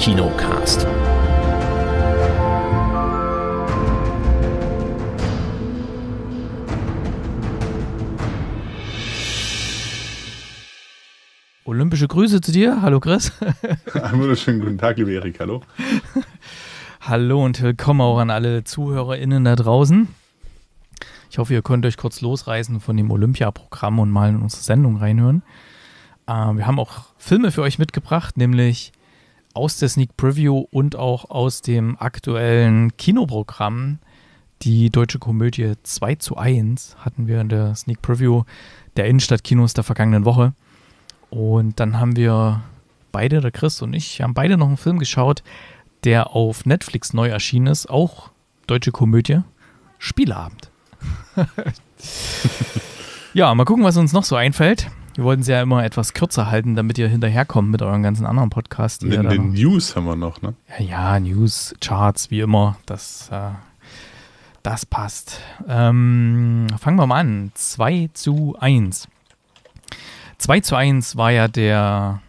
Kinocast. Olympische Grüße zu dir. Hallo Chris. Einen wunderschönen guten Tag, liebe Erik. Hallo. Hallo und willkommen auch an alle ZuhörerInnen da draußen. Ich hoffe, ihr könnt euch kurz losreißen von dem Olympia-Programm und mal in unsere Sendung reinhören. Äh, wir haben auch Filme für euch mitgebracht, nämlich aus der Sneak Preview und auch aus dem aktuellen Kinoprogramm. Die deutsche Komödie 2 zu 1 hatten wir in der Sneak Preview der Innenstadtkinos der vergangenen Woche. Und dann haben wir beide, der Chris und ich, haben beide noch einen Film geschaut, der auf Netflix neu erschienen ist, auch deutsche Komödie, Spieleabend. ja, mal gucken, was uns noch so einfällt. Wir wollten es ja immer etwas kürzer halten, damit ihr hinterherkommt mit euren ganzen anderen Podcasts. Den, den News haben wir noch, ne? Ja, ja News, Charts, wie immer. Das, äh, das passt. Ähm, fangen wir mal an. 2 zu 1. 2 zu 1 war ja der,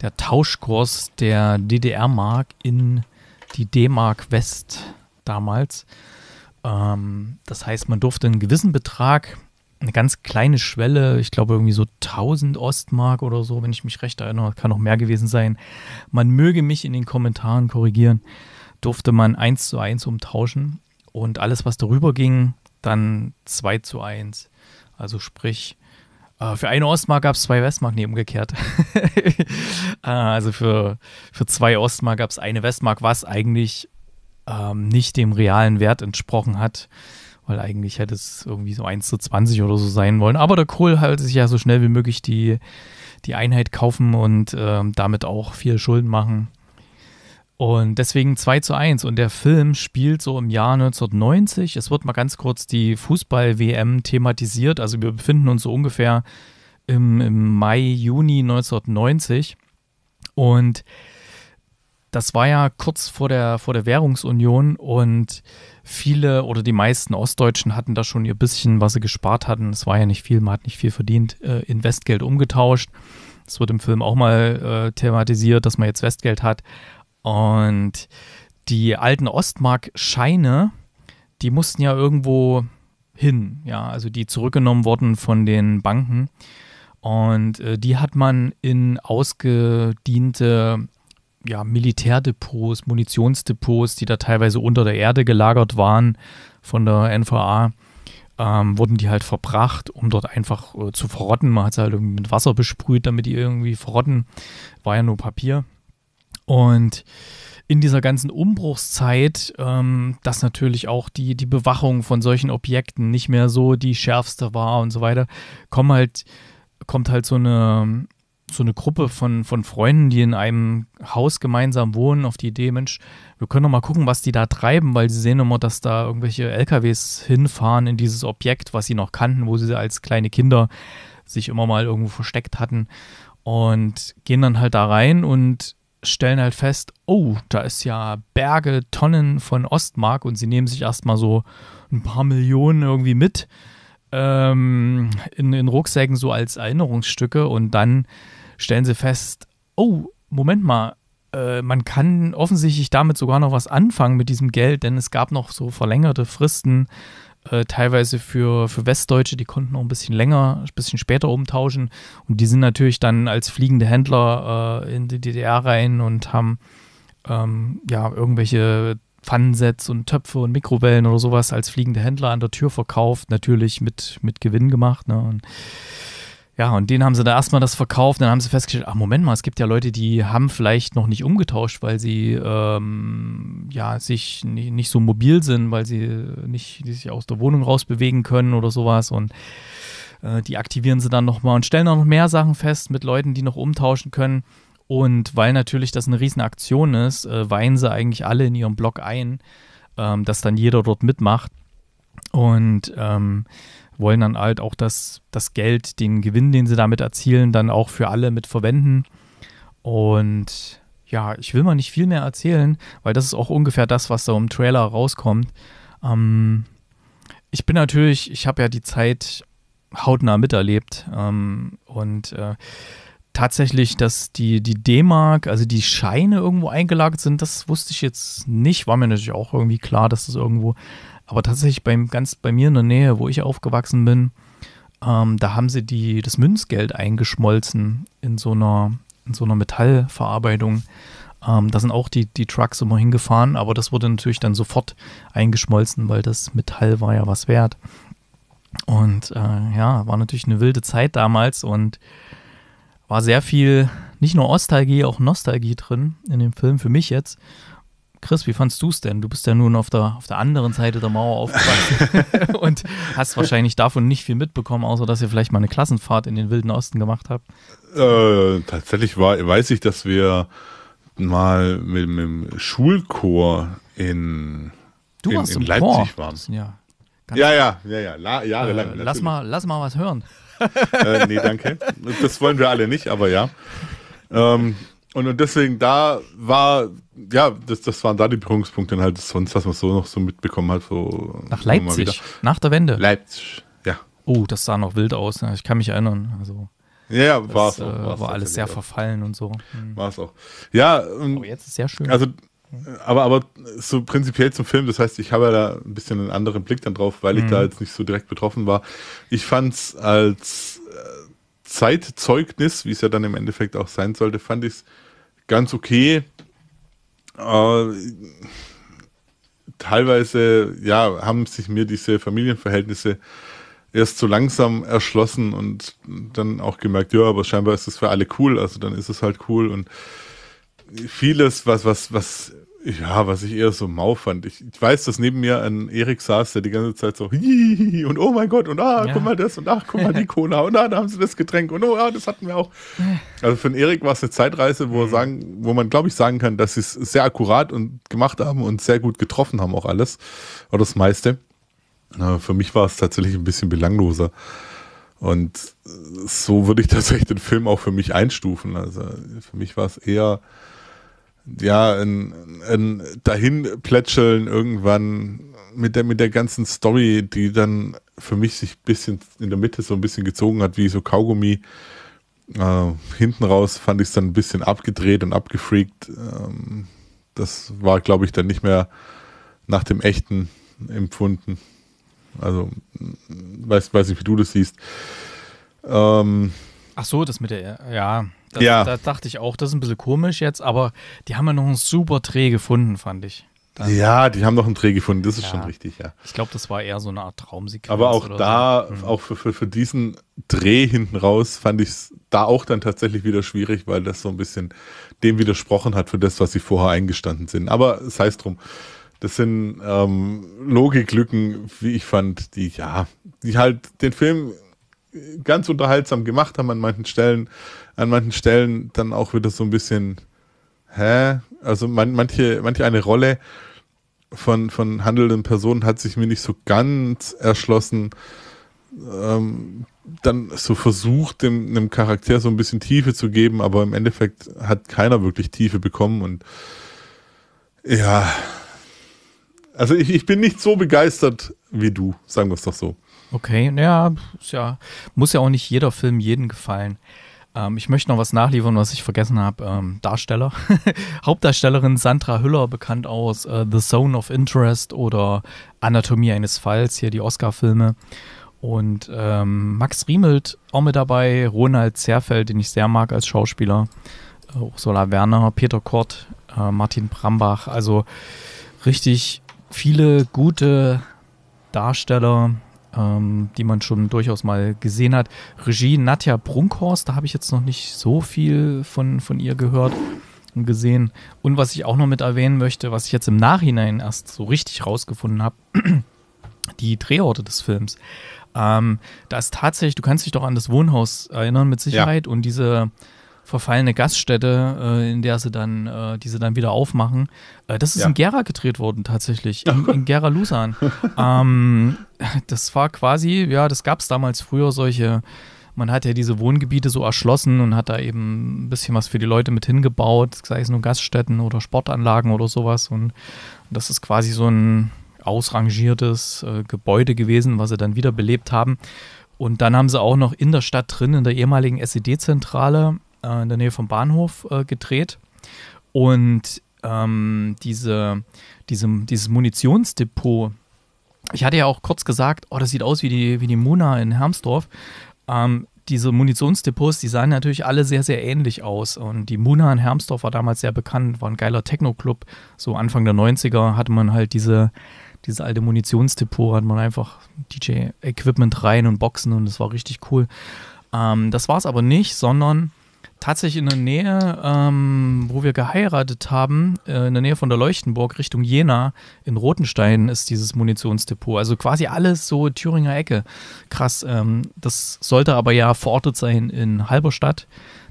der Tauschkurs der DDR-Mark in die D-Mark West damals. Ähm, das heißt, man durfte einen gewissen Betrag eine ganz kleine Schwelle, ich glaube irgendwie so 1000 Ostmark oder so, wenn ich mich recht erinnere, kann auch mehr gewesen sein. Man möge mich in den Kommentaren korrigieren, durfte man 1 zu 1 umtauschen und alles, was darüber ging, dann 2 zu 1. Also sprich, äh, für eine Ostmark gab es zwei Westmark, nee, umgekehrt. Äh, also für, für zwei Ostmark gab es eine Westmark, was eigentlich ähm, nicht dem realen Wert entsprochen hat weil eigentlich hätte es irgendwie so 1 zu 20 oder so sein wollen. Aber der Kohl hat sich ja so schnell wie möglich die, die Einheit kaufen und ähm, damit auch viel Schulden machen. Und deswegen 2 zu 1. Und der Film spielt so im Jahr 1990. Es wird mal ganz kurz die Fußball-WM thematisiert. Also wir befinden uns so ungefähr im, im Mai, Juni 1990. Und das war ja kurz vor der, vor der Währungsunion und viele oder die meisten Ostdeutschen hatten da schon ihr bisschen, was sie gespart hatten. Es war ja nicht viel, man hat nicht viel verdient, äh, in Westgeld umgetauscht. Das wird im Film auch mal äh, thematisiert, dass man jetzt Westgeld hat. Und die alten Ostmark-Scheine, die mussten ja irgendwo hin, ja, also die zurückgenommen wurden von den Banken. Und äh, die hat man in ausgediente ja, Militärdepots, Munitionsdepots, die da teilweise unter der Erde gelagert waren von der NVA, ähm, wurden die halt verbracht, um dort einfach äh, zu verrotten. Man hat sie halt irgendwie mit Wasser besprüht, damit die irgendwie verrotten. War ja nur Papier. Und in dieser ganzen Umbruchszeit, ähm, dass natürlich auch die, die Bewachung von solchen Objekten nicht mehr so die schärfste war und so weiter, kommen halt, kommt halt so eine so eine Gruppe von, von Freunden, die in einem Haus gemeinsam wohnen, auf die Idee, Mensch, wir können doch mal gucken, was die da treiben, weil sie sehen immer, dass da irgendwelche LKWs hinfahren in dieses Objekt, was sie noch kannten, wo sie als kleine Kinder sich immer mal irgendwo versteckt hatten. Und gehen dann halt da rein und stellen halt fest, oh, da ist ja Berge, Tonnen von Ostmark und sie nehmen sich erstmal so ein paar Millionen irgendwie mit ähm, in, in Rucksäcken so als Erinnerungsstücke und dann stellen sie fest, oh, Moment mal, äh, man kann offensichtlich damit sogar noch was anfangen mit diesem Geld, denn es gab noch so verlängerte Fristen, äh, teilweise für, für Westdeutsche, die konnten noch ein bisschen länger, ein bisschen später umtauschen und die sind natürlich dann als fliegende Händler äh, in die DDR rein und haben ähm, ja irgendwelche Pfannensets und Töpfe und Mikrowellen oder sowas als fliegende Händler an der Tür verkauft, natürlich mit, mit Gewinn gemacht. Ne? Und ja, und den haben sie da erstmal das verkauft, dann haben sie festgestellt, ach Moment mal, es gibt ja Leute, die haben vielleicht noch nicht umgetauscht, weil sie ähm, ja sich nicht, nicht so mobil sind, weil sie nicht sich aus der Wohnung rausbewegen können oder sowas und äh, die aktivieren sie dann nochmal und stellen auch noch mehr Sachen fest mit Leuten, die noch umtauschen können. Und weil natürlich das eine Riesenaktion ist, äh, weinen sie eigentlich alle in ihrem Blog ein, ähm, dass dann jeder dort mitmacht. Und ähm, wollen dann halt auch das, das Geld, den Gewinn, den sie damit erzielen, dann auch für alle mit verwenden. Und ja, ich will mal nicht viel mehr erzählen, weil das ist auch ungefähr das, was da im Trailer rauskommt. Ähm, ich bin natürlich, ich habe ja die Zeit hautnah miterlebt ähm, und äh, tatsächlich, dass die, die D-Mark, also die Scheine irgendwo eingelagert sind, das wusste ich jetzt nicht. War mir natürlich auch irgendwie klar, dass das irgendwo aber tatsächlich beim, ganz bei mir in der Nähe, wo ich aufgewachsen bin, ähm, da haben sie die, das Münzgeld eingeschmolzen in so einer, in so einer Metallverarbeitung. Ähm, da sind auch die, die Trucks immer hingefahren, aber das wurde natürlich dann sofort eingeschmolzen, weil das Metall war ja was wert. Und äh, ja, war natürlich eine wilde Zeit damals und war sehr viel, nicht nur Ostalgie, auch Nostalgie drin in dem Film für mich jetzt. Chris, wie fandst du es denn? Du bist ja nun auf der, auf der anderen Seite der Mauer aufgewachsen und hast wahrscheinlich davon nicht viel mitbekommen, außer dass ihr vielleicht mal eine Klassenfahrt in den Wilden Osten gemacht habt. Äh, tatsächlich war, weiß ich, dass wir mal mit, mit dem Schulchor in, du in, warst in im Leipzig Chor. waren. Ja. Ja, ja, ja, ja, La jahrelang. Äh, lass, mal, lass mal was hören. äh, nee, danke. Das wollen wir alle nicht, aber ja. Ähm, und, und deswegen da war, ja, das, das waren da die Berührungspunkte halt sonst, was man so noch so mitbekommen hat. So nach Leipzig, nach der Wende. Leipzig, ja. Oh, das sah noch wild aus, ne? ich kann mich erinnern. Also, ja, das, war's auch, äh, war's war es. war alles sehr verfallen und so. Mhm. War es auch. Ja, und aber oh, jetzt ist sehr schön. Also, hm. aber, aber so prinzipiell zum Film, das heißt, ich habe ja da ein bisschen einen anderen Blick dann drauf, weil ich da hm. jetzt nicht so direkt betroffen war. Ich fand es als äh, Zeitzeugnis, wie es ja dann im Endeffekt auch sein sollte, fand ich es ganz okay. Äh, teilweise, ja, haben sich mir diese Familienverhältnisse erst so langsam erschlossen und dann auch gemerkt, ja, aber scheinbar ist das für alle cool, also dann ist es halt cool und vieles, was, was, was ja, was ich eher so mau fand. Ich, ich weiß, dass neben mir ein Erik saß, der die ganze Zeit so und oh mein Gott und ah, ja. guck mal das und ach, guck mal die Cola und ah, da haben sie das Getränk und oh ja, das hatten wir auch. Also für den Erik war es eine Zeitreise, wo, mhm. sagen, wo man glaube ich sagen kann, dass sie es sehr akkurat und gemacht haben und sehr gut getroffen haben auch alles oder das meiste. Für mich war es tatsächlich ein bisschen belangloser. Und so würde ich tatsächlich den Film auch für mich einstufen. Also für mich war es eher ja, ein, ein Dahinplätscheln irgendwann mit der, mit der ganzen Story, die dann für mich sich ein bisschen in der Mitte so ein bisschen gezogen hat, wie so Kaugummi. Äh, hinten raus fand ich es dann ein bisschen abgedreht und abgefreakt. Ähm, das war, glaube ich, dann nicht mehr nach dem echten empfunden. Also, weiß, weiß nicht, wie du das siehst. Ähm, Ach so, das mit der, ja. Das, ja. Da dachte ich auch, das ist ein bisschen komisch jetzt, aber die haben ja noch einen super Dreh gefunden, fand ich. Dann ja, die haben noch einen Dreh gefunden, das ist ja. schon richtig, ja. Ich glaube, das war eher so eine Art Traumsequenz. Aber auch da, so. Mhm. auch für, für, für, diesen Dreh hinten raus, fand ich es da auch dann tatsächlich wieder schwierig, weil das so ein bisschen dem widersprochen hat für das, was sie vorher eingestanden sind. Aber sei es drum. Das sind ähm, Logiklücken, wie ich fand, die ja, die halt den Film äh, ganz unterhaltsam gemacht haben an manchen Stellen, an manchen Stellen dann auch wieder so ein bisschen, hä? Also man, manche, manche eine Rolle von, von handelnden Personen hat sich mir nicht so ganz erschlossen. Ähm, dann so versucht, dem, einem Charakter so ein bisschen Tiefe zu geben, aber im Endeffekt hat keiner wirklich Tiefe bekommen und ja. Also ich, ich bin nicht so begeistert wie du, sagen wir es doch so. Okay, naja, ja, muss ja auch nicht jeder Film jeden gefallen. Ähm, ich möchte noch was nachliefern, was ich vergessen habe. Ähm, Darsteller. Hauptdarstellerin Sandra Hüller, bekannt aus äh, The Zone of Interest oder Anatomie eines Falls, hier die Oscar-Filme. Und ähm, Max Riemelt auch mit dabei, Ronald Zerfeld, den ich sehr mag als Schauspieler, äh, Ursula Werner, Peter Kort, äh, Martin Brambach. Also richtig viele gute Darsteller, ähm, die man schon durchaus mal gesehen hat. Regie Nadja Brunkhorst, da habe ich jetzt noch nicht so viel von, von ihr gehört und gesehen. Und was ich auch noch mit erwähnen möchte, was ich jetzt im Nachhinein erst so richtig rausgefunden habe, die Drehorte des Films. Ähm, da ist tatsächlich, du kannst dich doch an das Wohnhaus erinnern mit Sicherheit ja. und diese verfallene Gaststätte, äh, in der sie dann, äh, die sie dann wieder aufmachen. Äh, das ist ja. in Gera gedreht worden tatsächlich, in, in Gera Lusan. ähm, das war quasi, ja, das gab es damals früher solche, man hat ja diese Wohngebiete so erschlossen und hat da eben ein bisschen was für die Leute mit hingebaut, sei es nur Gaststätten oder Sportanlagen oder sowas. Und, das ist quasi so ein ausrangiertes äh, Gebäude gewesen, was sie dann wieder belebt haben. Und dann haben sie auch noch in der Stadt drin, in der ehemaligen SED-Zentrale, äh, in der Nähe vom Bahnhof äh, gedreht. Und ähm, diese, diese, dieses Munitionsdepot, ich hatte ja auch kurz gesagt, oh, das sieht aus wie die, wie die Mona in Hermsdorf. Ähm, diese Munitionsdepots, die sahen natürlich alle sehr, sehr ähnlich aus. Und die Muna in Hermsdorf war damals sehr bekannt, war ein geiler Techno-Club. So Anfang der 90er hatte man halt diese, dieses alte Munitionsdepot, hat man einfach DJ-Equipment rein und Boxen und das war richtig cool. Ähm, das war es aber nicht, sondern tatsächlich in der Nähe, ähm, wo wir geheiratet haben, äh, in der Nähe von der Leuchtenburg Richtung Jena in Rotenstein ist dieses Munitionsdepot. Also quasi alles so Thüringer Ecke. Krass. Ähm, das sollte aber ja verortet sein in Halberstadt,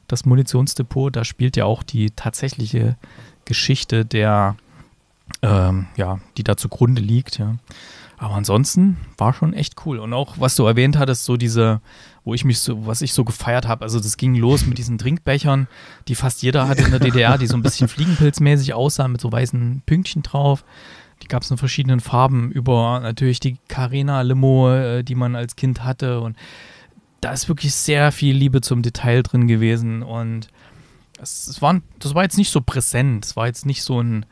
das Munitionsdepot. Da spielt ja auch die tatsächliche Geschichte der, ähm, ja, die da zugrunde liegt. Ja. Aber ansonsten war schon echt cool. Und auch, was du erwähnt hattest, so diese wo ich mich so, was ich so gefeiert habe. Also das ging los mit diesen Trinkbechern, die fast jeder hatte in der DDR, die so ein bisschen fliegenpilzmäßig aussahen mit so weißen Pünktchen drauf. Die gab es in verschiedenen Farben, über natürlich die Carena-Limo, äh, die man als Kind hatte. Und da ist wirklich sehr viel Liebe zum Detail drin gewesen. Und es, es waren, das war jetzt nicht so präsent, es war jetzt nicht so ein,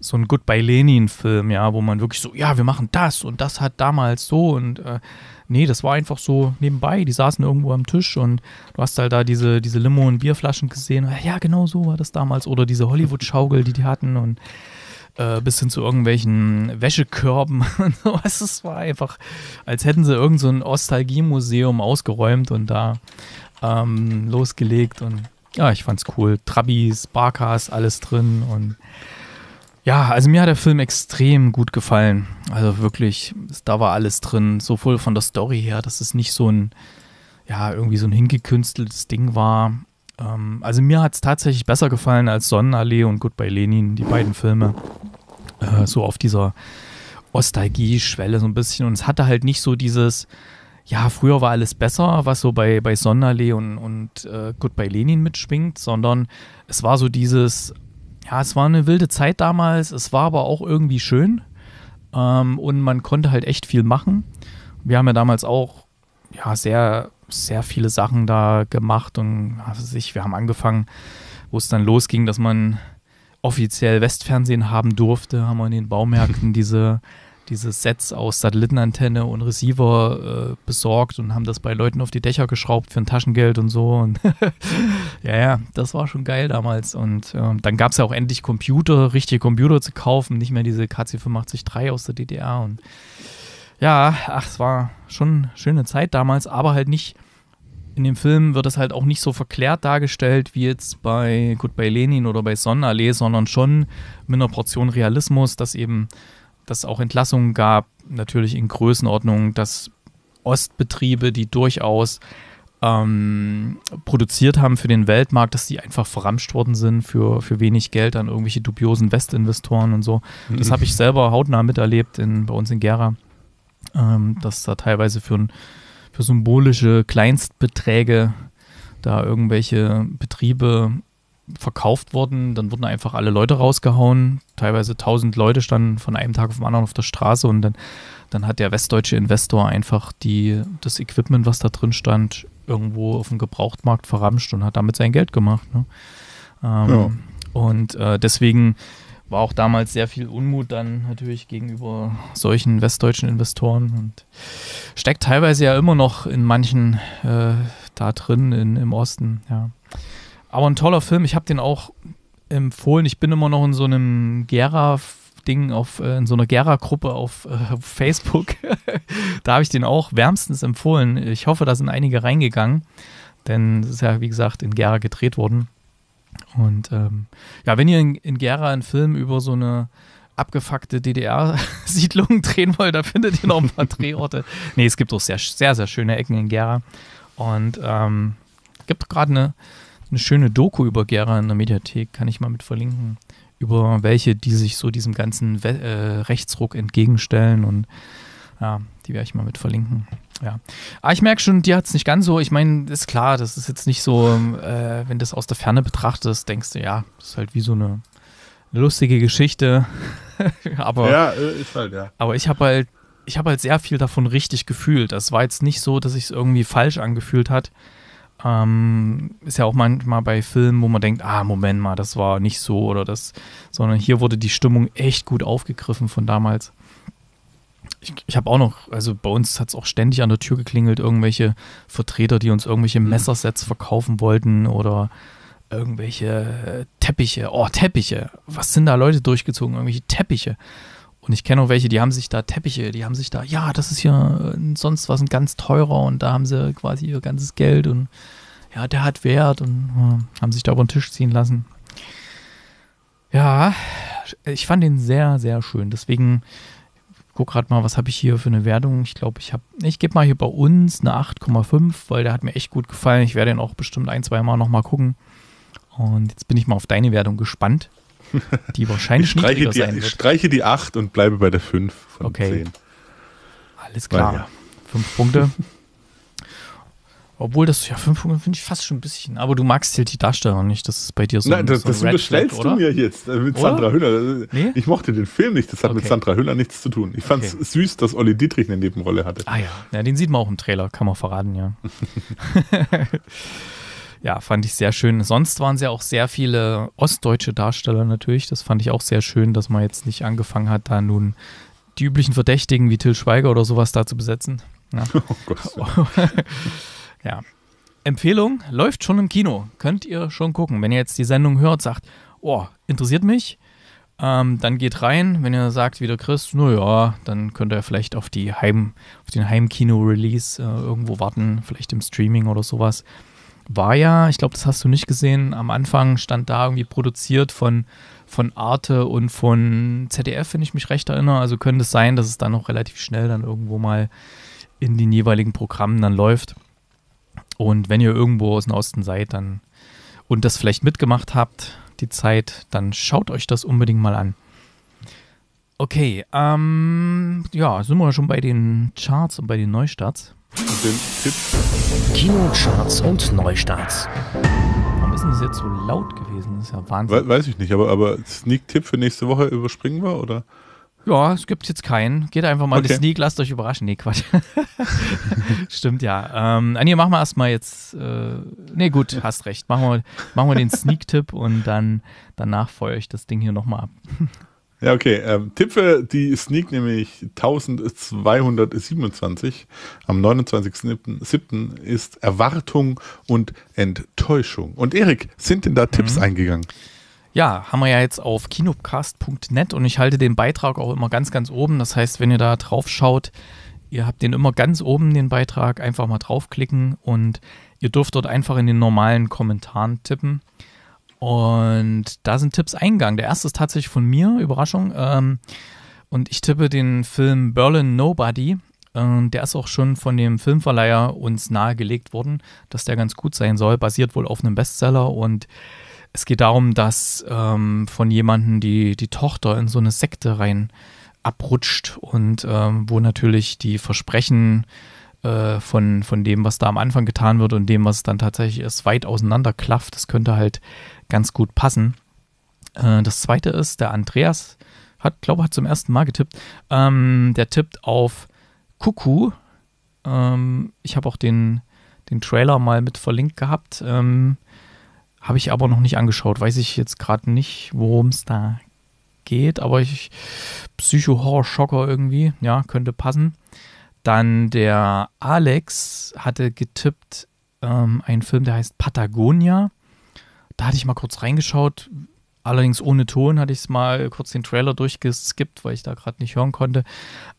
so ein Goodbye Lenin-Film, ja, wo man wirklich so, ja, wir machen das und das hat damals so und äh, Nee, das war einfach so nebenbei. Die saßen irgendwo am Tisch und du hast halt da diese, diese Limo und Bierflaschen gesehen. Ja, genau so war das damals. Oder diese Hollywood-Schaukel, die die hatten und äh, bis hin zu irgendwelchen Wäschekörben und sowas. Es war einfach, als hätten sie irgendein so Ostalgie-Museum ausgeräumt und da ähm, losgelegt. Und ja, ich fand's cool. Trabis, Barkas, alles drin und ja, also mir hat der Film extrem gut gefallen. Also wirklich, da war alles drin, sowohl von der Story her, dass es nicht so ein, ja, irgendwie so ein hingekünsteltes Ding war. Ähm, also mir hat es tatsächlich besser gefallen als Sonnenallee und Goodbye Lenin, die beiden Filme. Äh, so auf dieser Ostalgie-Schwelle so ein bisschen. Und es hatte halt nicht so dieses, ja, früher war alles besser, was so bei, bei Sonderlee und, und äh, Goodbye Lenin mitschwingt, sondern es war so dieses, ja, es war eine wilde Zeit damals, es war aber auch irgendwie schön ähm, und man konnte halt echt viel machen. Wir haben ja damals auch ja, sehr, sehr viele Sachen da gemacht und was ich, wir haben angefangen, wo es dann losging, dass man offiziell Westfernsehen haben durfte, haben wir in den Baumärkten diese diese Sets aus Satellitenantenne und Receiver äh, besorgt und haben das bei Leuten auf die Dächer geschraubt für ein Taschengeld und so. Und ja, ja, das war schon geil damals. Und ähm, dann gab es ja auch endlich Computer, richtige Computer zu kaufen, nicht mehr diese kc 85 3 aus der DDR. Und ja, ach, es war schon schöne Zeit damals, aber halt nicht. In dem Film wird es halt auch nicht so verklärt dargestellt wie jetzt bei, gut, bei Lenin oder bei Sonnenallee, sondern schon mit einer Portion Realismus, dass eben dass es auch Entlassungen gab, natürlich in Größenordnung, dass Ostbetriebe, die durchaus ähm, produziert haben für den Weltmarkt, dass die einfach verramscht worden sind für, für wenig Geld an irgendwelche dubiosen Westinvestoren und so. Das mhm. habe ich selber hautnah miterlebt in, bei uns in Gera, ähm, dass da teilweise für, ein, für symbolische Kleinstbeträge da irgendwelche Betriebe verkauft wurden, Dann wurden einfach alle Leute rausgehauen. Teilweise tausend Leute standen von einem Tag auf den anderen auf der Straße und dann, dann hat der westdeutsche Investor einfach die, das Equipment, was da drin stand, irgendwo auf dem Gebrauchtmarkt verramscht und hat damit sein Geld gemacht. Ne? Ähm, ja. Und äh, deswegen war auch damals sehr viel Unmut dann natürlich gegenüber solchen westdeutschen Investoren und steckt teilweise ja immer noch in manchen äh, da drin in, im Osten, ja. Aber ein toller Film. Ich habe den auch empfohlen. Ich bin immer noch in so einem Gera Ding auf äh, in so einer Gera Gruppe auf, äh, auf Facebook. da habe ich den auch wärmstens empfohlen. Ich hoffe, da sind einige reingegangen, denn es ist ja wie gesagt in Gera gedreht worden. Und ähm, ja, wenn ihr in, in Gera einen Film über so eine abgefuckte DDR-Siedlung drehen wollt, da findet ihr noch ein paar Drehorte. Nee, es gibt auch sehr, sehr, sehr schöne Ecken in Gera. Und ähm, gibt gerade eine eine schöne Doku über Gera in der Mediathek, kann ich mal mit verlinken, über welche, die sich so diesem ganzen We äh, Rechtsruck entgegenstellen und ja, die werde ich mal mit verlinken. Ja. Aber ah, ich merke schon, dir hat es nicht ganz so, ich meine, ist klar, das ist jetzt nicht so, äh, wenn du das aus der Ferne betrachtest, denkst du, ja, das ist halt wie so eine, eine lustige Geschichte. aber, ja, äh, ist halt, ja. Aber ich habe halt, ich habe halt sehr viel davon richtig gefühlt. Das war jetzt nicht so, dass ich es irgendwie falsch angefühlt hat. Ähm, ist ja auch manchmal bei Filmen, wo man denkt, ah, Moment mal, das war nicht so oder das, sondern hier wurde die Stimmung echt gut aufgegriffen von damals. Ich, ich habe auch noch, also bei uns hat es auch ständig an der Tür geklingelt, irgendwelche Vertreter, die uns irgendwelche mhm. Messersets verkaufen wollten oder irgendwelche Teppiche. Oh, Teppiche. Was sind da Leute durchgezogen? Irgendwelche Teppiche. Und ich kenne auch welche, die haben sich da Teppiche, die haben sich da, ja, das ist hier äh, sonst was ein ganz teurer und da haben sie quasi ihr ganzes Geld und ja, der hat Wert und ja, äh, haben sich da über den Tisch ziehen lassen. Ja, ich fand den sehr, sehr schön. Deswegen guck gerade mal, was habe ich hier für eine Wertung. Ich glaube, ich habe, ich gebe mal hier bei uns eine 8,5, weil der hat mir echt gut gefallen. Ich werde ihn auch bestimmt ein, zwei Mal nochmal gucken. Und jetzt bin ich mal auf deine Wertung gespannt. die wahrscheinlich ich streiche niedriger die, sein wird. Ich streiche die 8 und bleibe bei der 5 von okay. 10. Alles klar. Ja. 5 Punkte. Obwohl das, ja, 5 Punkte finde ich fast schon ein bisschen. Aber du magst halt die Darsteller nicht. Das ist bei dir so Nein, das, so das unterstellst du mir jetzt äh, mit Sandra oder? Hüller. Äh, nee? Ich mochte den Film nicht. Das hat okay. mit Sandra Hüller nichts zu tun. Ich fand es okay. süß, dass Olli Dietrich eine Nebenrolle hatte. Ah ja. ja, den sieht man auch im Trailer. Kann man verraten, ja. ja, fand ich sehr schön. Sonst waren es ja auch sehr viele ostdeutsche Darsteller natürlich. Das fand ich auch sehr schön, dass man jetzt nicht angefangen hat, da nun die üblichen Verdächtigen wie Till Schweiger oder sowas da zu besetzen. Ja. Oh Gott. ja. Empfehlung läuft schon im Kino. Könnt ihr schon gucken. Wenn ihr jetzt die Sendung hört, sagt, oh, interessiert mich, ähm, dann geht rein. Wenn ihr sagt, wie der Chris, naja, dann könnt ihr vielleicht auf, die Heim, auf den Heimkino-Release äh, irgendwo warten, vielleicht im Streaming oder sowas war ja, ich glaube, das hast du nicht gesehen, am Anfang stand da irgendwie produziert von, von Arte und von ZDF, wenn ich mich recht erinnere. Also könnte es sein, dass es dann auch relativ schnell dann irgendwo mal in den jeweiligen Programmen dann läuft. Und wenn ihr irgendwo aus dem Osten seid dann und das vielleicht mitgemacht habt, die Zeit, dann schaut euch das unbedingt mal an. Okay, ähm, ja, sind wir schon bei den Charts und bei den Neustarts. Den Tipp. Kinocharts und Neustarts. Warum ist denn das jetzt so laut gewesen? Das ist ja Wahnsinn. We weiß ich nicht, aber, aber Sneak-Tipp für nächste Woche überspringen wir, oder? Ja, es gibt jetzt keinen. Geht einfach mal okay. in die Sneak, lasst euch überraschen. Nee, Quatsch. Stimmt, ja. Ähm, ah, nee, machen wir erstmal jetzt. Äh, nee, gut, hast recht. Machen wir, machen wir den Sneak-Tipp und dann danach feuere ich das Ding hier nochmal ab. Ja, okay. Ähm, Tipp für die Sneak nämlich 1227 am 29.07. ist Erwartung und Enttäuschung. Und Erik, sind denn da mhm. Tipps eingegangen? Ja, haben wir ja jetzt auf kinocast.net und ich halte den Beitrag auch immer ganz, ganz oben. Das heißt, wenn ihr da drauf schaut, ihr habt den immer ganz oben, den Beitrag, einfach mal draufklicken und ihr dürft dort einfach in den normalen Kommentaren tippen. Und da sind Tipps eingegangen. Der erste ist tatsächlich von mir, Überraschung. Ähm, und ich tippe den Film Berlin Nobody. Ähm, der ist auch schon von dem Filmverleiher uns nahegelegt worden, dass der ganz gut sein soll. Basiert wohl auf einem Bestseller und es geht darum, dass ähm, von jemandem die, die Tochter in so eine Sekte rein abrutscht und ähm, wo natürlich die Versprechen äh, von, von dem, was da am Anfang getan wird und dem, was dann tatsächlich ist, weit auseinanderklafft. Das könnte halt ganz gut passen. Äh, das zweite ist, der Andreas hat, glaube ich, hat zum ersten Mal getippt. Ähm, der tippt auf Kuku. Ähm, ich habe auch den, den Trailer mal mit verlinkt gehabt. Ähm, habe ich aber noch nicht angeschaut. Weiß ich jetzt gerade nicht, worum es da geht, aber ich. Psycho-Horror-Schocker irgendwie, ja, könnte passen. Dann der Alex hatte getippt ähm, einen Film, der heißt Patagonia. Da hatte ich mal kurz reingeschaut, allerdings ohne Ton hatte ich es mal kurz den Trailer durchgeskippt, weil ich da gerade nicht hören konnte.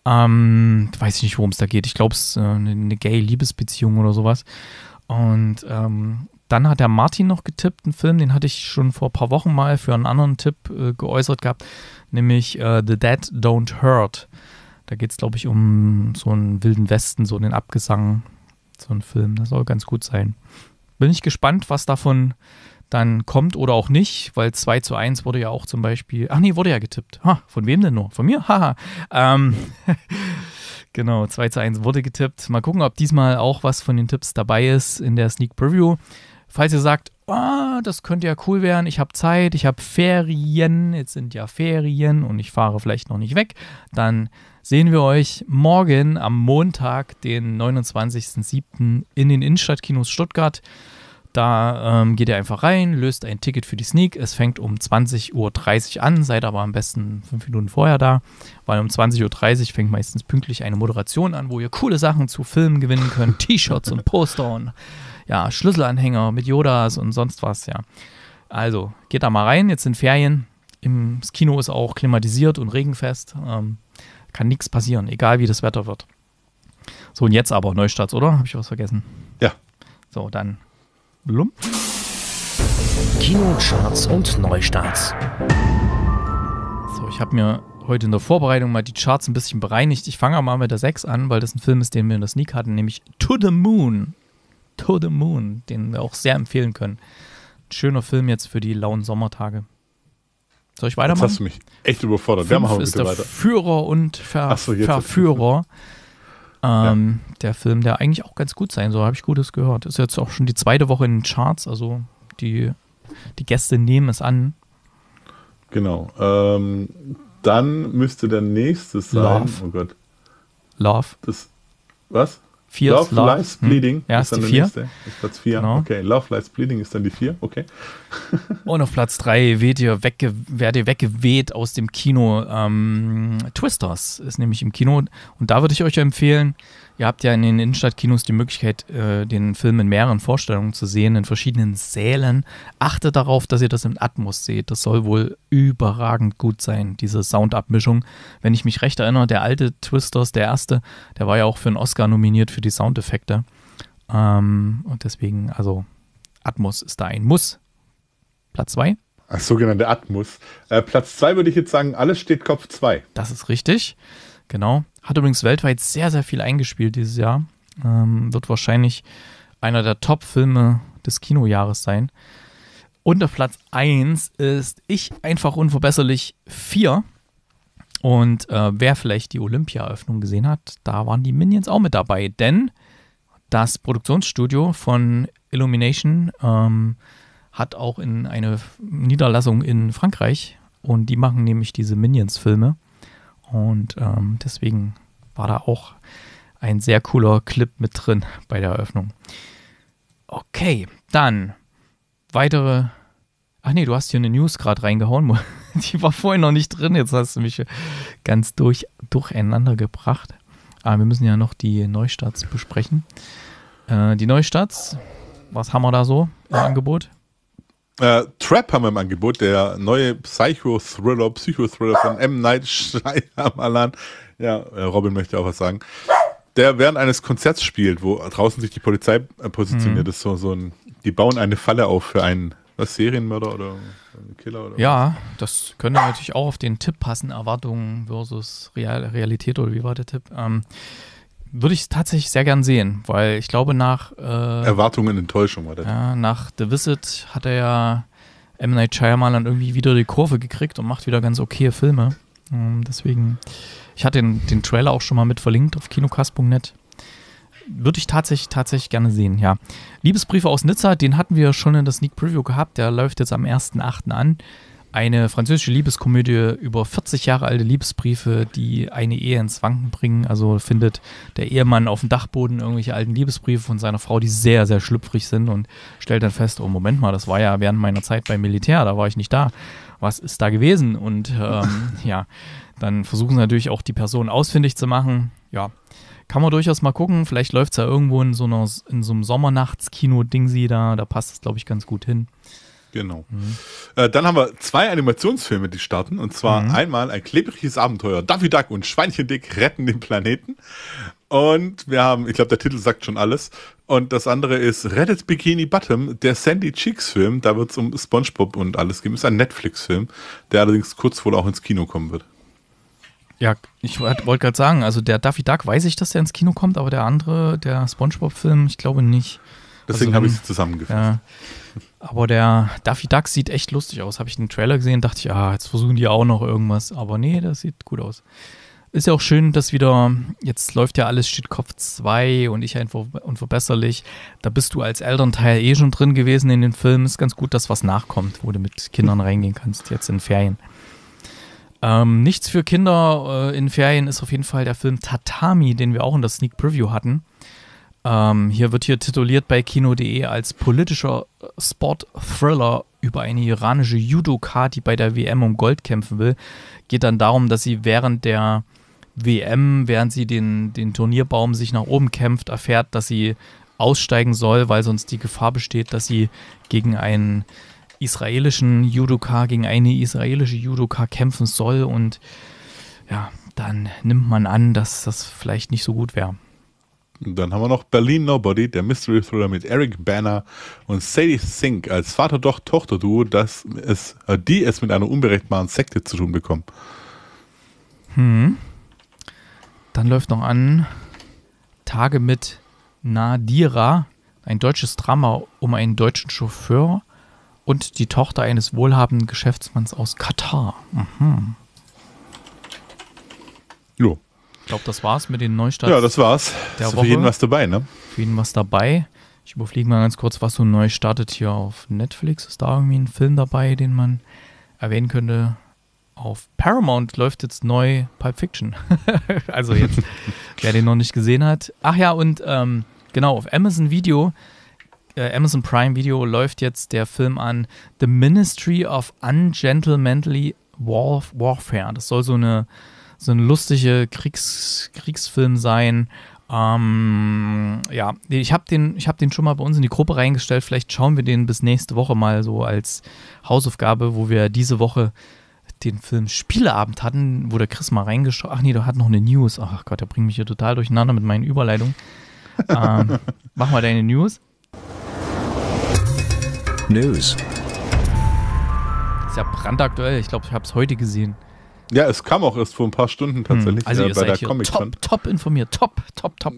Ähm, weiß ich nicht, worum es da geht. Ich glaube, es ist äh, eine, eine gay Liebesbeziehung oder sowas. Und ähm, dann hat der Martin noch getippt, einen Film, den hatte ich schon vor ein paar Wochen mal für einen anderen Tipp äh, geäußert gehabt, nämlich äh, The Dead Don't Hurt. Da geht es, glaube ich, um so einen wilden Westen, so einen Abgesang, so einen Film. Das soll ganz gut sein. Bin ich gespannt, was davon dann kommt oder auch nicht, weil 2 zu 1 wurde ja auch zum Beispiel. Ach nee, wurde ja getippt. Ha, von wem denn nur? Von mir? Haha. ähm, genau, 2 zu 1 wurde getippt. Mal gucken, ob diesmal auch was von den Tipps dabei ist in der Sneak Preview. Falls ihr sagt, oh, das könnte ja cool werden, ich habe Zeit, ich habe Ferien, jetzt sind ja Ferien und ich fahre vielleicht noch nicht weg, dann sehen wir euch morgen am Montag, den 29.07. in den Innenstadtkinos Stuttgart. Da ähm, geht ihr einfach rein, löst ein Ticket für die Sneak. Es fängt um 20.30 Uhr an, seid aber am besten fünf Minuten vorher da, weil um 20.30 Uhr fängt meistens pünktlich eine Moderation an, wo ihr coole Sachen zu Filmen gewinnen könnt. T-Shirts und Poster und ja, Schlüsselanhänger mit Yodas und sonst was, ja. Also, geht da mal rein, jetzt sind Ferien. Im, das Kino ist auch klimatisiert und regenfest. Ähm, kann nichts passieren, egal wie das Wetter wird. So, und jetzt aber Neustarts, oder? Habe ich was vergessen? Ja. So, dann. Blum. Kinocharts und Neustarts. So, ich habe mir heute in der Vorbereitung mal die Charts ein bisschen bereinigt. Ich fange mal mit der 6 an, weil das ein Film ist, den wir in der Sneak hatten, nämlich To the Moon. To the Moon, den wir auch sehr empfehlen können. Ein schöner Film jetzt für die lauen Sommertage. Soll ich weitermachen? Jetzt hast du mich echt überfordert. Fünf ja, ist der weiter. Führer und Ver so, Verführer. Ähm, ja. Der Film, der eigentlich auch ganz gut sein soll, habe ich Gutes gehört. Ist jetzt auch schon die zweite Woche in den Charts, also die, die Gäste nehmen es an. Genau. Ähm, dann müsste der nächste sein. Love. Oh Gott. Love. Das, was? Vier Love, Love. Lies, hm. Bleeding ja, ist, ist dann die vier. Nächste. Ist Platz 4. Genau. Okay, Love, Lies, Bleeding ist dann die 4. Okay. Und auf Platz 3 werdet ihr weggeweht aus dem Kino. Ähm, Twisters ist nämlich im Kino. Und da würde ich euch empfehlen, Ihr habt ja in den Innenstadtkinos die Möglichkeit, äh, den Film in mehreren Vorstellungen zu sehen, in verschiedenen Sälen. Achtet darauf, dass ihr das im Atmos seht. Das soll wohl überragend gut sein, diese Soundabmischung. Wenn ich mich recht erinnere, der alte Twisters, der erste, der war ja auch für einen Oscar nominiert für die Soundeffekte. Ähm, und deswegen, also Atmos ist da ein Muss. Platz 2. Sogenannte Atmos. Äh, Platz 2 würde ich jetzt sagen, alles steht Kopf 2. Das ist richtig. Genau. Hat übrigens weltweit sehr, sehr viel eingespielt dieses Jahr. Ähm, wird wahrscheinlich einer der Top-Filme des Kinojahres sein. Unter Platz 1 ist Ich einfach unverbesserlich 4. Und äh, wer vielleicht die Olympia-Eröffnung gesehen hat, da waren die Minions auch mit dabei. Denn das Produktionsstudio von Illumination ähm, hat auch in eine Niederlassung in Frankreich und die machen nämlich diese Minions-Filme. Und ähm, deswegen war da auch ein sehr cooler Clip mit drin bei der Eröffnung. Okay, dann weitere. Ach nee, du hast hier eine News gerade reingehauen. Die war vorhin noch nicht drin. Jetzt hast du mich ganz durch, durcheinander gebracht. Aber ah, wir müssen ja noch die Neustarts besprechen. Äh, die Neustarts, was haben wir da so im Angebot? Äh, Trap haben wir im Angebot, der neue Psycho-Thriller, Psycho-Thriller von M. Night Shyamalan. Ja, äh, Robin möchte auch was sagen. Der während eines Konzerts spielt, wo draußen sich die Polizei äh, positioniert. Mhm. ist so, so ein, die bauen eine Falle auf für einen was, Serienmörder oder Killer oder Ja, was? das könnte natürlich auch auf den Tipp passen, Erwartungen versus Real Realität oder wie war der Tipp? Ähm, würde ich tatsächlich sehr gern sehen, weil ich glaube nach äh, Erwartungen Enttäuschung war das. Ja, nach The Visit hat er ja M. Night Shyamalan irgendwie wieder die Kurve gekriegt und macht wieder ganz okay Filme. Und ähm, deswegen, ich hatte den, den Trailer auch schon mal mit verlinkt auf kinocast.net. Würde ich tatsächlich, tatsächlich gerne sehen, ja. Liebesbriefe aus Nizza, den hatten wir schon in der Sneak Preview gehabt, der läuft jetzt am 1.8. an. Eine französische Liebeskomödie über 40 Jahre alte Liebesbriefe, die eine Ehe ins Wanken bringen. Also findet der Ehemann auf dem Dachboden irgendwelche alten Liebesbriefe von seiner Frau, die sehr, sehr schlüpfrig sind und stellt dann fest, oh Moment mal, das war ja während meiner Zeit beim Militär, da war ich nicht da. Was ist da gewesen? Und ähm, ja, dann versuchen sie natürlich auch die Person ausfindig zu machen. Ja, kann man durchaus mal gucken. Vielleicht läuft es ja irgendwo in so, einer, in so einem Sommernachtskino-Dingsi da. Da passt es, glaube ich, ganz gut hin. Genau. Mhm. Äh, dann haben wir zwei Animationsfilme, die starten. Und zwar mhm. einmal ein klebriges Abenteuer. Daffy Duck und Schweinchen Dick retten den Planeten. Und wir haben, ich glaube, der Titel sagt schon alles. Und das andere ist Reddit Bikini Bottom, der Sandy Cheeks Film. Da wird es um SpongeBob und alles gehen. Ist ein Netflix-Film, der allerdings kurz wohl auch ins Kino kommen wird. Ja, ich wollte gerade sagen, also der Daffy Duck weiß ich, dass der ins Kino kommt, aber der andere, der SpongeBob-Film, ich glaube nicht. Deswegen also, habe ich sie zusammengefasst. Ja. Aber der Daffy Duck sieht echt lustig aus. Habe ich den Trailer gesehen, dachte ich, ah, jetzt versuchen die auch noch irgendwas. Aber nee, das sieht gut aus. Ist ja auch schön, dass wieder, jetzt läuft ja alles, steht Kopf 2 und ich einfach unverbesserlich. Da bist du als Elternteil eh schon drin gewesen in den Filmen. Ist ganz gut, dass was nachkommt, wo du mit Kindern reingehen kannst, jetzt in Ferien. Ähm, nichts für Kinder äh, in Ferien ist auf jeden Fall der Film Tatami, den wir auch in der Sneak Preview hatten. Ähm, hier wird hier tituliert bei Kino.de als politischer Sport-Thriller über eine iranische Judoka, die bei der WM um Gold kämpfen will. Geht dann darum, dass sie während der WM, während sie den, den Turnierbaum sich nach oben kämpft, erfährt, dass sie aussteigen soll, weil sonst die Gefahr besteht, dass sie gegen einen israelischen Judoka, gegen eine israelische Judoka kämpfen soll und ja, dann nimmt man an, dass das vielleicht nicht so gut wäre dann haben wir noch Berlin Nobody, der Mystery Thriller mit Eric Banner und Sadie Sink als Vater-Tochter-Duo, das äh, die es mit einer unberechenbaren Sekte zu tun bekommen. Hm. Dann läuft noch an Tage mit Nadira, ein deutsches Drama um einen deutschen Chauffeur und die Tochter eines wohlhabenden Geschäftsmanns aus Katar. Mhm. Jo, ich glaube, das war's mit den Neustarts. Ja, das war's. Der Ist Für jeden was dabei, ne? Für jeden was dabei. Ich überfliege mal ganz kurz, was so neu startet hier auf Netflix. Ist da irgendwie ein Film dabei, den man erwähnen könnte? Auf Paramount läuft jetzt neu Pulp Fiction. also jetzt, wer den noch nicht gesehen hat. Ach ja, und ähm, genau, auf Amazon Video, äh, Amazon Prime Video läuft jetzt der Film an The Ministry of Ungentlemanly War Warfare. Das soll so eine so ein lustiger Kriegs, Kriegsfilm sein. Ähm, ja, ich habe den, hab den schon mal bei uns in die Gruppe reingestellt. Vielleicht schauen wir den bis nächste Woche mal so als Hausaufgabe, wo wir diese Woche den Film Spieleabend hatten, wo der Chris mal reingeschaut Ach nee, der hat noch eine News. Ach Gott, der bringt mich hier total durcheinander mit meinen Überleitungen. ähm, mach mal deine News. News. Ist ja brandaktuell. Ich glaube, ich habe es heute gesehen. Ja, es kam auch erst vor ein paar Stunden hm. tatsächlich also äh, bei der Comic Con. Top, top informiert, top, top, top.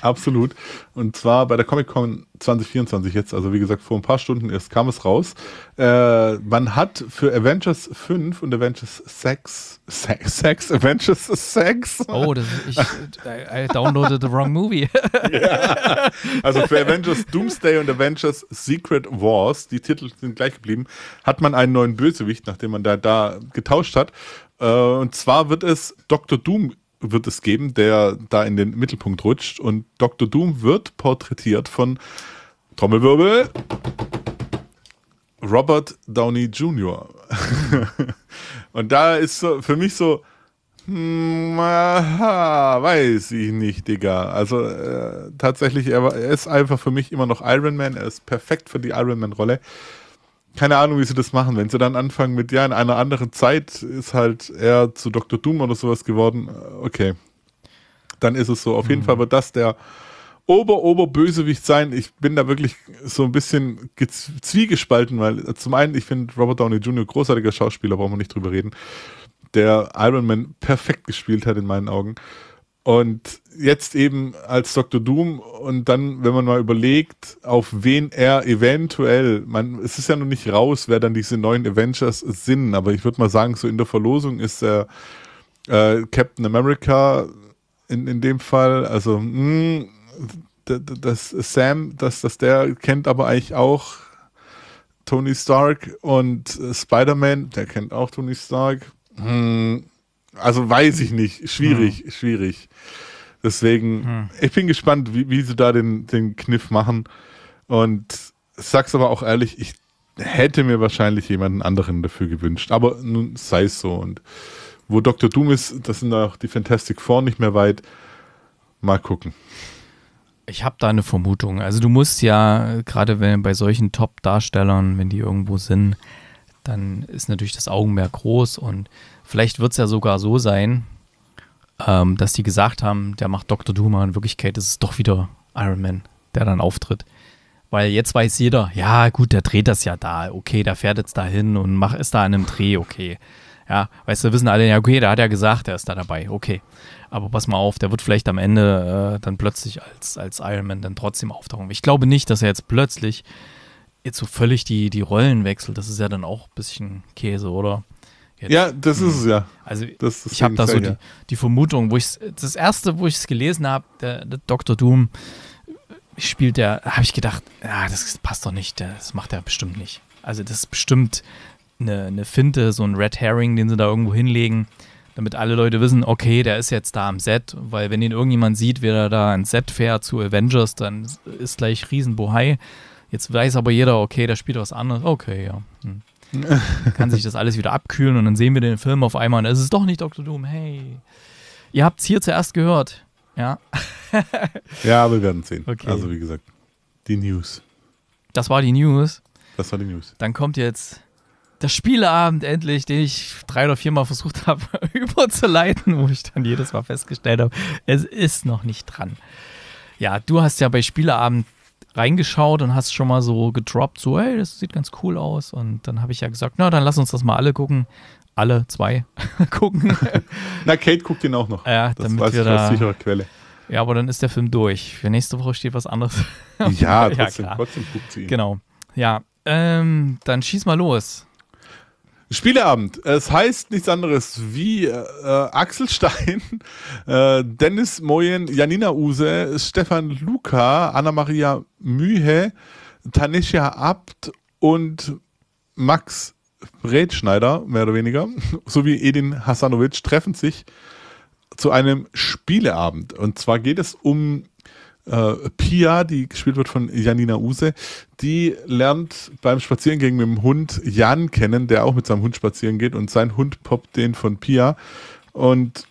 Absolut. Und zwar bei der Comic Con 2024 jetzt, also wie gesagt, vor ein paar Stunden erst kam es raus. Äh, man hat für Avengers 5 und Avengers 6, Sex, Sex, Avengers 6. Oh, das, ich I, downloaded the wrong movie. ja. Also für Avengers Doomsday und Avengers Secret Wars, die Titel sind gleich geblieben, hat man einen neuen Bösewicht, nachdem man da, da getauscht hat. Äh, und zwar wird es Dr. Doom wird es geben, der da in den Mittelpunkt rutscht. Und Dr. Doom wird porträtiert von Trommelwirbel Robert Downey Jr. und da ist so für mich so, hm, aha, weiß ich nicht, Digga. Also äh, tatsächlich, er, war, er, ist einfach für mich immer noch Iron Man. Er ist perfekt für die Iron Man-Rolle keine Ahnung, wie sie das machen. Wenn sie dann anfangen mit, ja, in einer anderen Zeit ist halt er zu Dr. Doom oder sowas geworden, äh, okay. Dann ist es so. Auf mhm. jeden Fall wird das der Ober-Ober-Bösewicht sein. Ich bin da wirklich so ein bisschen zwiegespalten, weil äh, zum einen, ich finde Robert Downey Jr. großartiger Schauspieler, brauchen wir nicht drüber reden, der Iron Man perfekt gespielt hat in meinen Augen. Und jetzt eben als Dr. Doom und dann, wenn man mal überlegt, auf wen er eventuell, man, es ist ja noch nicht raus, wer dann diese neuen Avengers sind, aber ich würde mal sagen, so in der Verlosung ist er äh, Captain America in, in dem Fall, also mh, hm, das, das Sam, dass das der kennt aber eigentlich auch Tony Stark und äh, Spider-Man, der kennt auch Tony Stark. Hm, also weiß ich nicht. Schwierig, hm. schwierig. Deswegen, hm. ich bin gespannt, wie, wie sie da den, den Kniff machen. Und sag's aber auch ehrlich, ich hätte mir wahrscheinlich jemanden anderen dafür gewünscht. Aber nun sei es so. Und wo Dr. Doom ist, das sind auch die Fantastic Four nicht mehr weit. Mal gucken. Ich habe da eine Vermutung. Also du musst ja, gerade wenn bei solchen Top-Darstellern, wenn die irgendwo sind, dann ist natürlich das Augenmerk groß und Vielleicht wird es ja sogar so sein, ähm, dass die gesagt haben, der macht Dr. Doom, in Wirklichkeit ist es doch wieder Iron Man, der dann auftritt. Weil jetzt weiß jeder, ja gut, der dreht das ja da, okay, der fährt jetzt da hin und mach, ist da an einem Dreh, okay. Ja, weißt du, wissen alle, ja, okay, der hat ja gesagt, der ist da dabei, okay. Aber pass mal auf, der wird vielleicht am Ende äh, dann plötzlich als, als Iron Man dann trotzdem auftauchen. Ich glaube nicht, dass er jetzt plötzlich jetzt so völlig die, die Rollen wechselt. Das ist ja dann auch ein bisschen Käse, oder? Jetzt. Ja, das ist mhm. es ja. Also Deswegen ich habe da so die, die, Vermutung, wo ich das erste, wo ich es gelesen habe, der, der Dr. Doom äh, spielt der, habe ich gedacht, ja, ah, das passt doch nicht, das macht er bestimmt nicht. Also das ist bestimmt eine, eine Finte, so ein Red Herring, den sie da irgendwo hinlegen, damit alle Leute wissen, okay, der ist jetzt da am Set, weil wenn ihn irgendjemand sieht, wie er da ein Set fährt zu Avengers, dann ist gleich Riesenbohai. Jetzt weiß aber jeder, okay, der spielt was anderes. Okay, ja. Hm. kann sich das alles wieder abkühlen und dann sehen wir den Film auf einmal und es ist doch nicht Dr. Doom. Hey, ihr habt es hier zuerst gehört. Ja. ja, wir werden sehen. Okay. Also wie gesagt, die News. Das war die News. Das war die News. Dann kommt jetzt das Spieleabend endlich, den ich drei oder viermal versucht habe überzuleiten, wo ich dann jedes Mal festgestellt habe, es ist noch nicht dran. Ja, du hast ja bei Spieleabend reingeschaut und hast schon mal so gedroppt, so, hey, das sieht ganz cool aus. Und dann habe ich ja gesagt, na, dann lass uns das mal alle gucken. Alle zwei gucken. na, Kate guckt ihn auch noch. Ja, das damit weiß wir ich da, aus sicherer Quelle. Ja, aber dann ist der Film durch. Für nächste Woche steht was anderes. ja, trotzdem, trotzdem guckt sie ihn. Genau. Ja, ähm, dann schieß mal los. Spieleabend. Es heißt nichts anderes wie äh, äh Axel Stein, äh, Dennis Moyen, Janina Use, Stefan Luca, Anna-Maria Mühe, Tanisha Abt und Max Bretschneider, mehr oder weniger, sowie Edin Hasanovic treffen sich zu einem Spieleabend. Und zwar geht es um äh, Pia, die gespielt wird von Janina Use, die lernt beim Spazierengehen mit dem Hund Jan kennen, der auch mit seinem Hund spazieren geht und sein Hund poppt den von Pia und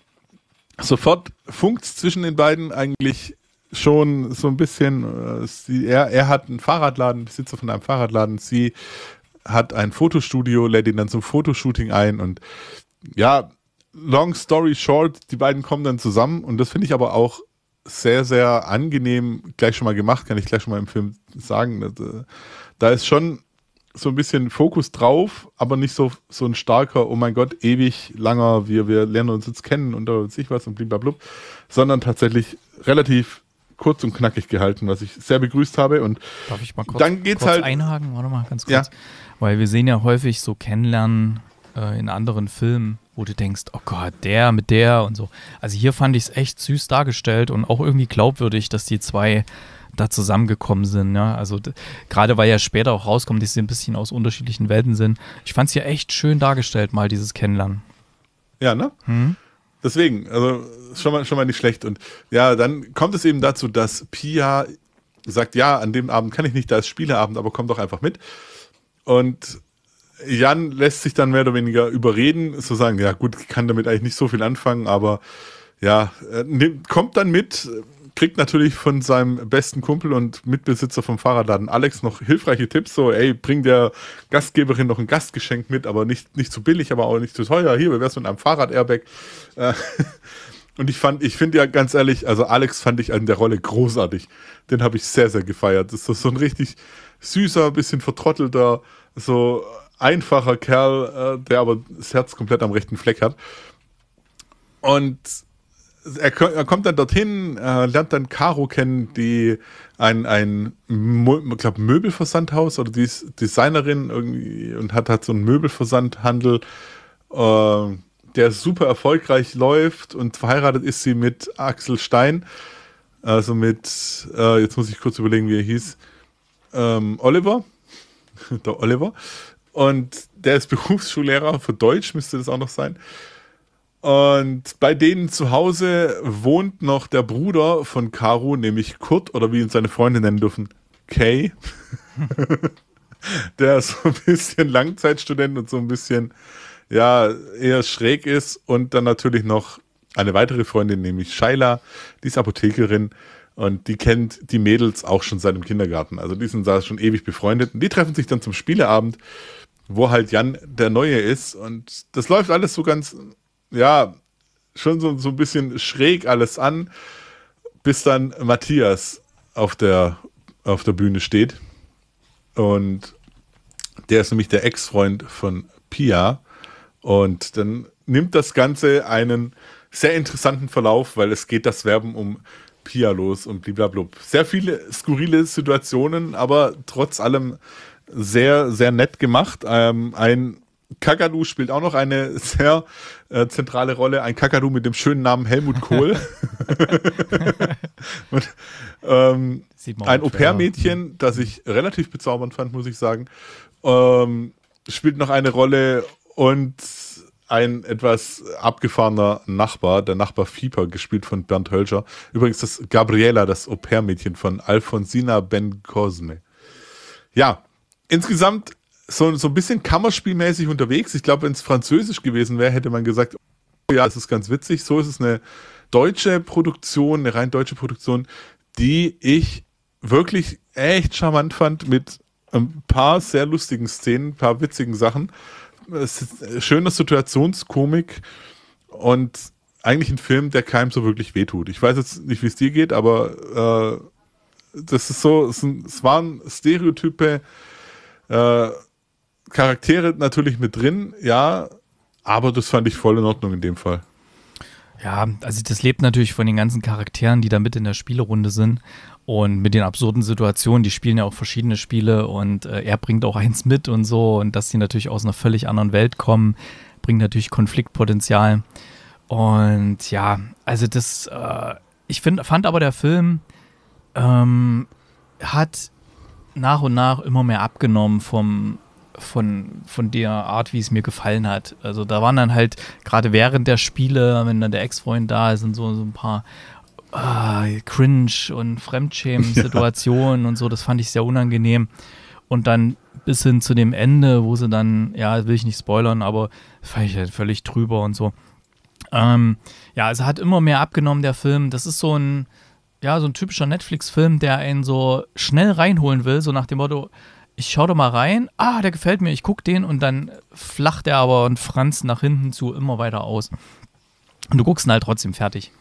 sofort funkt zwischen den beiden eigentlich schon so ein bisschen, äh, sie, er, er hat einen Fahrradladen, Besitzer von einem Fahrradladen, sie hat ein Fotostudio, lädt ihn dann zum Fotoshooting ein und ja, long story short, die beiden kommen dann zusammen und das finde ich aber auch sehr, sehr angenehm gleich schon mal gemacht, kann ich gleich schon mal im Film sagen. Äh, da ist schon so ein bisschen Fokus drauf, aber nicht so, so ein starker, oh mein Gott, ewig langer, wir, wir lernen uns jetzt kennen und da sich was und blablabla, sondern tatsächlich relativ kurz und knackig gehalten, was ich sehr begrüßt habe. Und Darf ich mal kurz, dann geht's kurz halt, einhaken? Warte mal ganz kurz. Ja. Weil wir sehen ja häufig so Kennenlernen äh, in anderen Filmen, wo du denkst, oh Gott, der mit der und so. Also hier fand ich es echt süß dargestellt und auch irgendwie glaubwürdig, dass die zwei da zusammengekommen sind. Ne? Also gerade weil ja später auch rauskommt, dass sie ein bisschen aus unterschiedlichen Welten sind. Ich fand es ja echt schön dargestellt, mal dieses Kennenlernen. Ja, ne? Hm? Deswegen, also schon mal, schon mal nicht schlecht. Und ja, dann kommt es eben dazu, dass Pia sagt, ja, an dem Abend kann ich nicht, da ist Spieleabend, aber komm doch einfach mit. Und Jan lässt sich dann mehr oder weniger überreden, zu sagen, ja gut, kann damit eigentlich nicht so viel anfangen, aber ja, äh, nimmt, kommt dann mit, kriegt natürlich von seinem besten Kumpel und Mitbesitzer vom Fahrradladen Alex noch hilfreiche Tipps, so, ey, bring der Gastgeberin noch ein Gastgeschenk mit, aber nicht, nicht zu billig, aber auch nicht zu teuer. Hier, wir wär's mit einem Fahrrad-Airbag. Äh, und ich fand, ich finde ja ganz ehrlich, also Alex fand ich an der Rolle großartig. Den habe ich sehr, sehr gefeiert. Das ist so ein richtig süßer, bisschen vertrottelter, so einfacher Kerl, äh, der aber das Herz komplett am rechten Fleck hat. Und er, kommt dann dorthin, äh, lernt dann Caro kennen, die ein, ein glaub, Möbelversandhaus oder die ist Designerin irgendwie und hat halt so einen Möbelversandhandel, äh, der super erfolgreich läuft und verheiratet ist sie mit Axel Stein. Also mit, äh, jetzt muss ich kurz überlegen, wie er hieß, ähm, Oliver. der Oliver. Und der ist Berufsschullehrer für Deutsch, müsste das auch noch sein. Und bei denen zu Hause wohnt noch der Bruder von Caro, nämlich Kurt, oder wie ihn seine Freunde nennen dürfen, Kay. der so ein bisschen Langzeitstudent und so ein bisschen, ja, eher schräg ist. Und dann natürlich noch eine weitere Freundin, nämlich Shaila, die ist Apothekerin. Und die kennt die Mädels auch schon seit dem Kindergarten. Also die sind da schon ewig befreundet. Und die treffen sich dann zum Spieleabend wo halt Jan der Neue ist. Und das läuft alles so ganz, ja, schon so, so ein bisschen schräg alles an, bis dann Matthias auf der, auf der Bühne steht. Und der ist nämlich der Ex-Freund von Pia. Und dann nimmt das Ganze einen sehr interessanten Verlauf, weil es geht das Werben um Pia los und blablabla. Sehr viele skurrile Situationen, aber trotz allem sehr, sehr nett gemacht. Ähm, ein Kakadu spielt auch noch eine sehr äh, zentrale Rolle. Ein Kakadu mit dem schönen Namen Helmut Kohl. Und, ähm, ein Au-pair-Mädchen, das ich relativ bezaubernd fand, muss ich sagen. Ähm, spielt noch eine Rolle und ein etwas abgefahrener Nachbar, der Nachbar Fieper, gespielt von Bernd Hölscher. Übrigens das Gabriela, das Au-pair-Mädchen von Alfonsina Ben Cosme. Ja, insgesamt so, so ein bisschen kammerspielmäßig unterwegs. Ich glaube, wenn es französisch gewesen wäre, hätte man gesagt, oh ja, es ist ganz witzig. So ist es eine deutsche Produktion, eine rein deutsche Produktion, die ich wirklich echt charmant fand mit ein paar sehr lustigen Szenen, ein paar witzigen Sachen. schöner Situationskomik und eigentlich ein Film, der keinem so wirklich wehtut. Ich weiß jetzt nicht, wie es dir geht, aber äh, das ist so, es, sind, es waren Stereotype, äh, Charaktere natürlich mit drin, ja, aber das fand ich voll in Ordnung in dem Fall. Ja, also das lebt natürlich von den ganzen Charakteren, die da mit in der Spielerunde sind und mit den absurden Situationen. Die spielen ja auch verschiedene Spiele und äh, er bringt auch eins mit und so und dass sie natürlich aus einer völlig anderen Welt kommen, bringt natürlich Konfliktpotenzial. Und ja, also das, äh, ich find, fand aber der Film ähm, hat nach und nach immer mehr abgenommen vom, von, von der Art, wie es mir gefallen hat. Also da waren dann halt, gerade während der Spiele, wenn dann der Ex-Freund da ist und so, so ein paar ah, Cringe und Fremdschämen-Situationen ja. und so, das fand ich sehr unangenehm. Und dann bis hin zu dem Ende, wo sie dann, ja, will ich nicht spoilern, aber fand ich halt völlig drüber und so. Ähm, ja, es also hat immer mehr abgenommen, der Film. Das ist so ein, ja, so ein typischer Netflix-Film, der einen so schnell reinholen will, so nach dem Motto, ich schau da mal rein, ah, der gefällt mir, ich guck den und dann flacht er aber und franzt nach hinten zu immer weiter aus. Und du guckst ihn halt trotzdem fertig.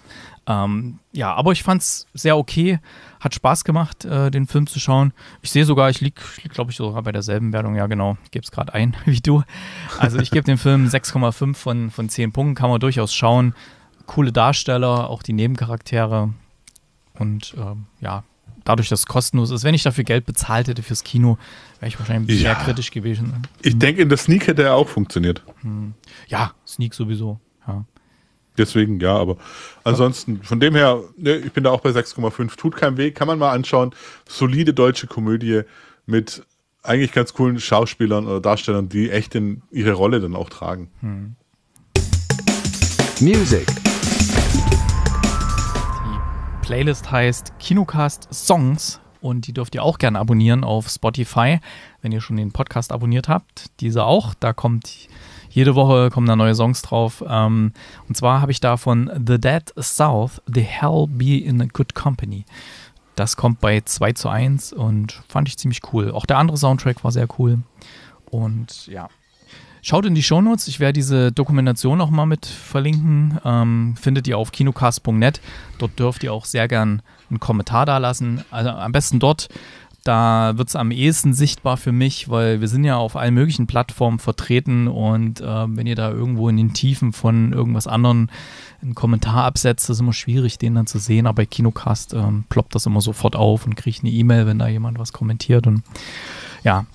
Ähm, ja, aber ich fand's sehr okay. Hat Spaß gemacht, äh, den Film zu schauen. Ich sehe sogar, ich lieg, ich lieg glaube ich, sogar bei derselben Wertung. Ja, genau. Ich gebe es gerade ein, wie du. Also ich gebe dem Film 6,5 von, von 10 Punkten. Kann man durchaus schauen. Coole Darsteller, auch die Nebencharaktere. Und ähm, ja, dadurch, dass es kostenlos ist, wenn ich dafür Geld bezahlt hätte fürs Kino, wäre ich wahrscheinlich ja. sehr kritisch gewesen. Ich hm. denke, in der Sneak hätte er auch funktioniert. Hm. Ja, Sneak sowieso. Ja. Deswegen, ja, aber ansonsten, von dem her, ne, ich bin da auch bei 6,5. Tut keinen Weg, kann man mal anschauen. Solide deutsche Komödie mit eigentlich ganz coolen Schauspielern oder Darstellern, die echt in ihre Rolle dann auch tragen. Hm. Music. Playlist heißt Kinocast Songs und die dürft ihr auch gerne abonnieren auf Spotify, wenn ihr schon den Podcast abonniert habt. Diese auch, da kommt jede Woche kommen da neue Songs drauf. Ähm, und zwar habe ich da von The Dead South, The Hell Be in a Good Company. Das kommt bei 2 zu 1 und fand ich ziemlich cool. Auch der andere Soundtrack war sehr cool. Und ja, Schaut in die Shownotes, ich werde diese Dokumentation auch mal mit verlinken. Ähm, findet ihr auf kinocast.net. Dort dürft ihr auch sehr gern einen Kommentar dalassen. Also am besten dort. Da wird es am ehesten sichtbar für mich, weil wir sind ja auf allen möglichen Plattformen vertreten und äh, wenn ihr da irgendwo in den Tiefen von irgendwas anderem einen Kommentar absetzt, ist immer schwierig, den dann zu sehen. Aber bei Kinocast ähm, ploppt das immer sofort auf und kriege eine E-Mail, wenn da jemand was kommentiert. Und ja,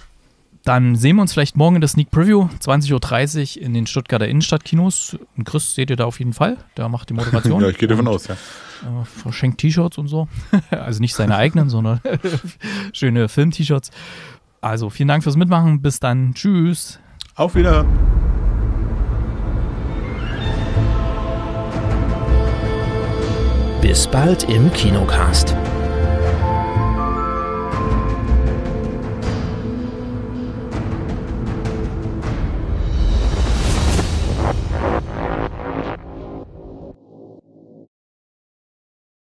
dann sehen wir uns vielleicht morgen in der Sneak Preview, 20.30 Uhr in den Stuttgarter Innenstadtkinos. Chris seht ihr da auf jeden Fall. Der macht die Motivation. ja, ich gehe davon aus, ja. Äh, verschenkt T-Shirts und so. also nicht seine eigenen, sondern schöne Film-T-Shirts. Also vielen Dank fürs Mitmachen. Bis dann. Tschüss. Auf wieder. Bis bald im Kinocast.